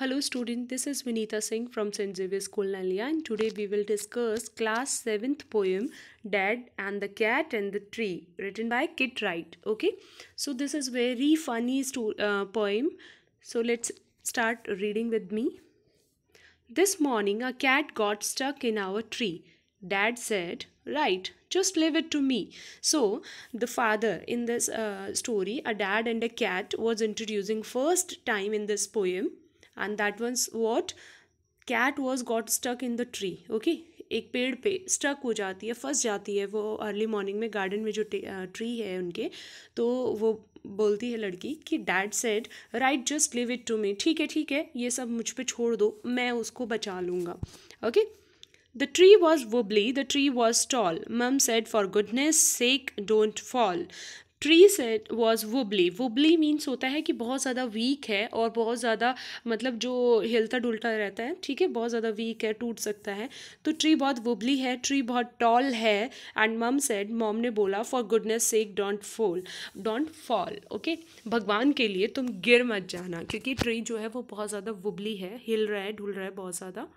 Hello student, this is Vinitha Singh from St. Xavier's School Nalia and today we will discuss class 7th poem Dad and the Cat and the Tree written by Kit Wright. Okay, so this is very funny uh, poem. So let's start reading with me. This morning a cat got stuck in our tree. Dad said, right, just leave it to me. So the father in this uh, story, a dad and a cat was introducing first time in this poem and that one's what cat was got stuck in the tree okay एक पेड़ पे stuck हो जाती है फंस जाती है वो अर्ली मॉर्निंग में गार्डन में जो ट्री है उनके तो वो बोलती है लड़की कि dad said right just leave it to me ठीक है ठीक है ये सब मुझ पे छोड़ दो मैं उसको बचा लूँगा okay the tree was wobbly the tree was tall mum said for goodness sake don't fall tree set was wobbly wobbly means होता है कि बहुत ज़्यादा वीक है और बहुत ज़्यादा मतलब जो हिलता डुलता रहता है ठीक है बहुत ज़्यादा वीक है टूट सकता है तो ट्री बहुत वुबली है ट्री बहुत टॉल है एंड मम सेड मॉम ने बोला for goodness sake don't fall don't fall okay भगवान के लिए तुम गिर मत जाना क्योंकि ट्री जो है वो बहुत ज़्यादा वुबली है हिल रहा है ढुल रहा है बहुत ज़्यादा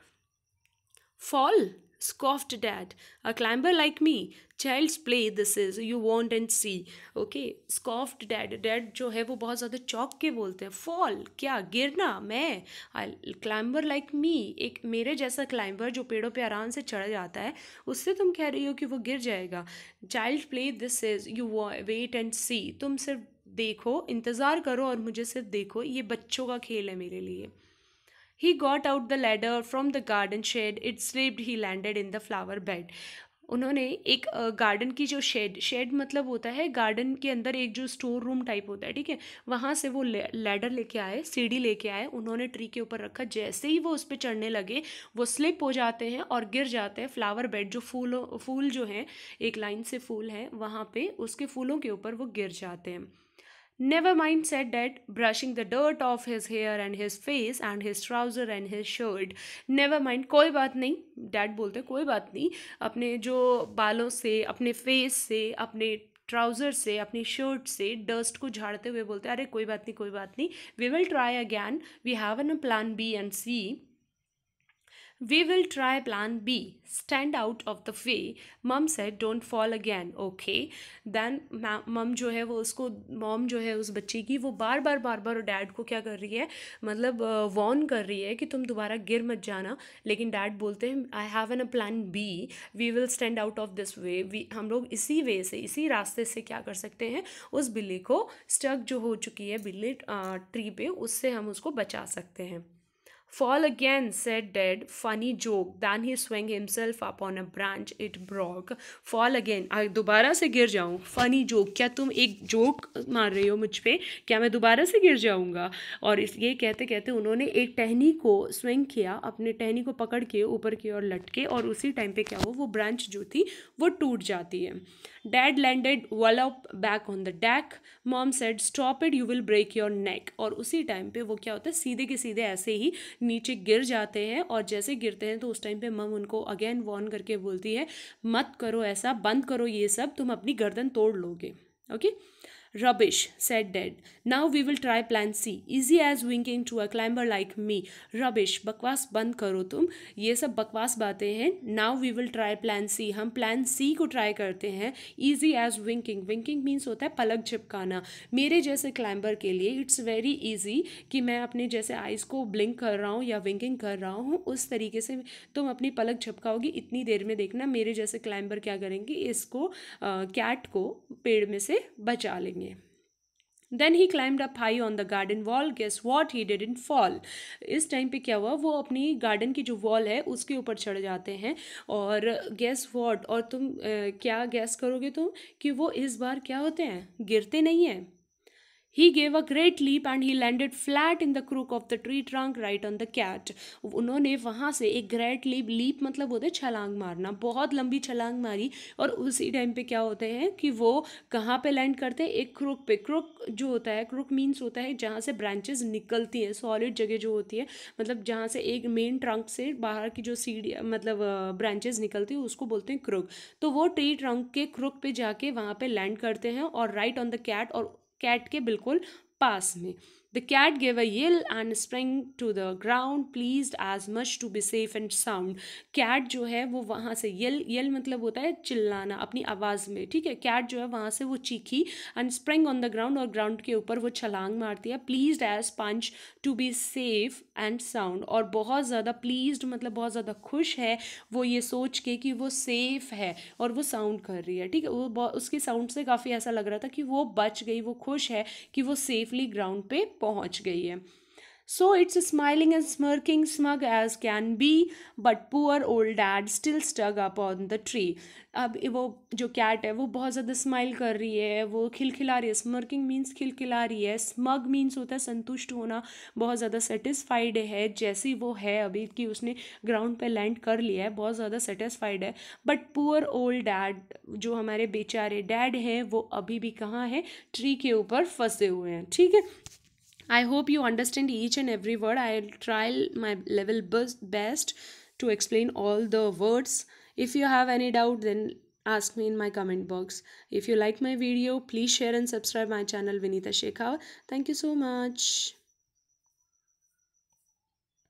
fall scoffed Dad. A climber like me, child's play this is, you won't and see. Okay, scoffed Dad. Dad जो है वो बहुत ज़्यादा चौक के बोलते हैं फॉल क्या गिरना मैं आई क्लाइंबर लाइक मी एक मेरे जैसा क्लाइंबर जो पेड़ों पे आराम से चढ़ जाता है उससे तुम कह रही हो कि वो गिर जाएगा child play this is you wait and see तुम सिर्फ देखो इंतज़ार करो और मुझे सिर्फ देखो ये बच्चों का खेल है मेरे लिए He got out the ladder from the garden shed. It slipped. He landed in the flower bed. उन्होंने एक गार्डन की जो शेड शेड मतलब होता है गार्डन के अंदर एक जो स्टोर रूम टाइप होता है ठीक है वहाँ से वो लैडर लेके आए सीढ़ी लेके आए उन्होंने ट्री के ऊपर रखा जैसे ही वो उस पर चढ़ने लगे वो स्लिप हो जाते हैं और गिर जाते हैं फ्लावर बेड जो फूल फूल जो हैं एक लाइन से फूल हैं वहाँ पर उसके फूलों के ऊपर वो गिर जाते हैं mind said that brushing the dirt off his hair and his face and his trouser and his shirt. mind कोई बात नहीं डैड बोलते कोई बात नहीं अपने जो बालों से अपने फेस से अपने ट्राउज़र से अपनी शर्ट से डस्ट को झाड़ते हुए बोलते अरे कोई बात नहीं कोई बात नहीं we will try again we have an a plan B and C We will try plan B. Stand out of the way. Mum said don't fall again okay then mum जो है वो उसको मॉम जो है उस बच्चे की वो बार बार बार बार डैड को क्या कर रही है मतलब वॉर्न कर रही है कि तुम दोबारा गिर मत जाना लेकिन डैड बोलते हैं I have an a plan B we will stand out of this way we हम लोग इसी वे से इसी रास्ते से क्या कर सकते हैं उस बिल्ली को स्टक जो हो चुकी है बिल्ली ट्री पे उससे हम उसको बचा सकते हैं Fall again, said Dad. Funny joke. Then he swung himself up on a branch. It broke. Fall again. दोबारा से गिर जाऊँ फनी जोक क्या तुम एक जोक मार रहे हो मुझ पर क्या मैं दोबारा से गिर जाऊँगा और इस ये कहते कहते उन्होंने एक टहनी को स्विंग किया अपने टहनी को पकड़ के ऊपर की ओर लटके और उसी टाइम पे क्या हो वो ब्रांच जो थी वो टूट जाती है dad landed wallop back on the deck mom said stop it you will break your neck और उसी टाइम पे वो क्या होता है सीधे के सीधे ऐसे ही नीचे गिर जाते हैं और जैसे गिरते हैं तो उस टाइम पे मम उनको अगेन वॉर्न करके बोलती है मत करो ऐसा बंद करो ये सब तुम अपनी गर्दन तोड़ लोगे okay Rubbish, said Dad. Now we will try plan C. Easy as winking to a climber like me. Rubbish, बकवास बंद करो तुम ये सब बकवास बातें हैं now we will try plan C हम प्लान सी को ट्राई करते हैं easy as winking winking means होता है पलक झिपकाना मेरे जैसे क्लाइंबर के लिए इट्स वेरी ईजी कि मैं अपने जैसे आइज़ को ब्लिंक कर रहा हूँ या विंकिंग कर रहा हूँ उस तरीके से तुम अपनी पलक झपकाओगी इतनी देर में देखना मेरे जैसे क्लाइंबर क्या करेंगे इसको कैट को पेड़ में से बचा लेंगे then he climb up high on the garden wall guess what he did in fall this time पे क्या हुआ वो अपनी गार्डन की जो वॉल है उसके ऊपर चढ़ जाते हैं और गेस वॉट और तुम क्या गैस करोगे तुम कि वो इस बार क्या होते हैं गिरते नहीं हैं he gave a great leap and he landed flat in the crook of the tree trunk right on the cat उन्होंने वहाँ से एक ग्रेट लीप लीप मतलब होते हैं छलांग मारना बहुत लंबी छलांग मारी और उसी टाइम पे क्या होते हैं कि वो कहाँ पे लैंड करते हैं एक क्रूक पे क्रुक जो होता है क्रुक मीन्स होता है जहाँ से ब्रांचेस निकलती हैं सॉलिड जगह जो होती है मतलब जहाँ से एक मेन ट्रंक से बाहर की जो सीढ़ी मतलब ब्रांचेज निकलती है उसको बोलते हैं क्रुक तो वो ट्री ट्रंक के क्रुक पे जाके वहाँ पे लैंड करते हैं और राइट ऑन द कैट और कैट के बिल्कुल पास में The cat gave a yell and sprang to the ground, pleased as much to be safe and sound. Cat जो है वो वहाँ से yell yell मतलब होता है चिल्लाना अपनी आवाज़ में ठीक है cat जो है वहाँ से वो चीखी and sprang on the ground और ground के ऊपर वो छलांग मारती है pleased as punch to be safe and sound और बहुत ज़्यादा pleased मतलब बहुत ज़्यादा खुश है वो ये सोच के कि वो safe है और वो sound कर रही है ठीक है वो उसके sound से काफ़ी ऐसा लग रहा था कि वो बच गई वो खुश है कि वो सेफली ग्राउंड पर पहुंच गई है so it's smiling and smirking smug as can be but poor old dad still stuck up on the tree अब वो जो कैट है वो बहुत ज़्यादा स्माइल कर रही है वो खिलखिला रही है स्मर्किंग मीन्स खिलखिला रही है स्मग मीन्स होता है संतुष्ट होना बहुत ज़्यादा सेटिस्फाइड है जैसी वो है अभी कि उसने ग्राउंड पे लैंड कर लिया है बहुत ज़्यादा सेटिस्फाइड है बट पुअर ओल्ड डैड जो हमारे बेचारे डैड हैं वो अभी भी कहाँ हैं ट्री के ऊपर फंसे हुए हैं ठीक है I hope you understand each and every word. I'll try my level best to explain all the words. If you have any doubt, then ask me in my comment box. If you like my video, please share and subscribe my channel Vinita Shekhar. Thank you so much.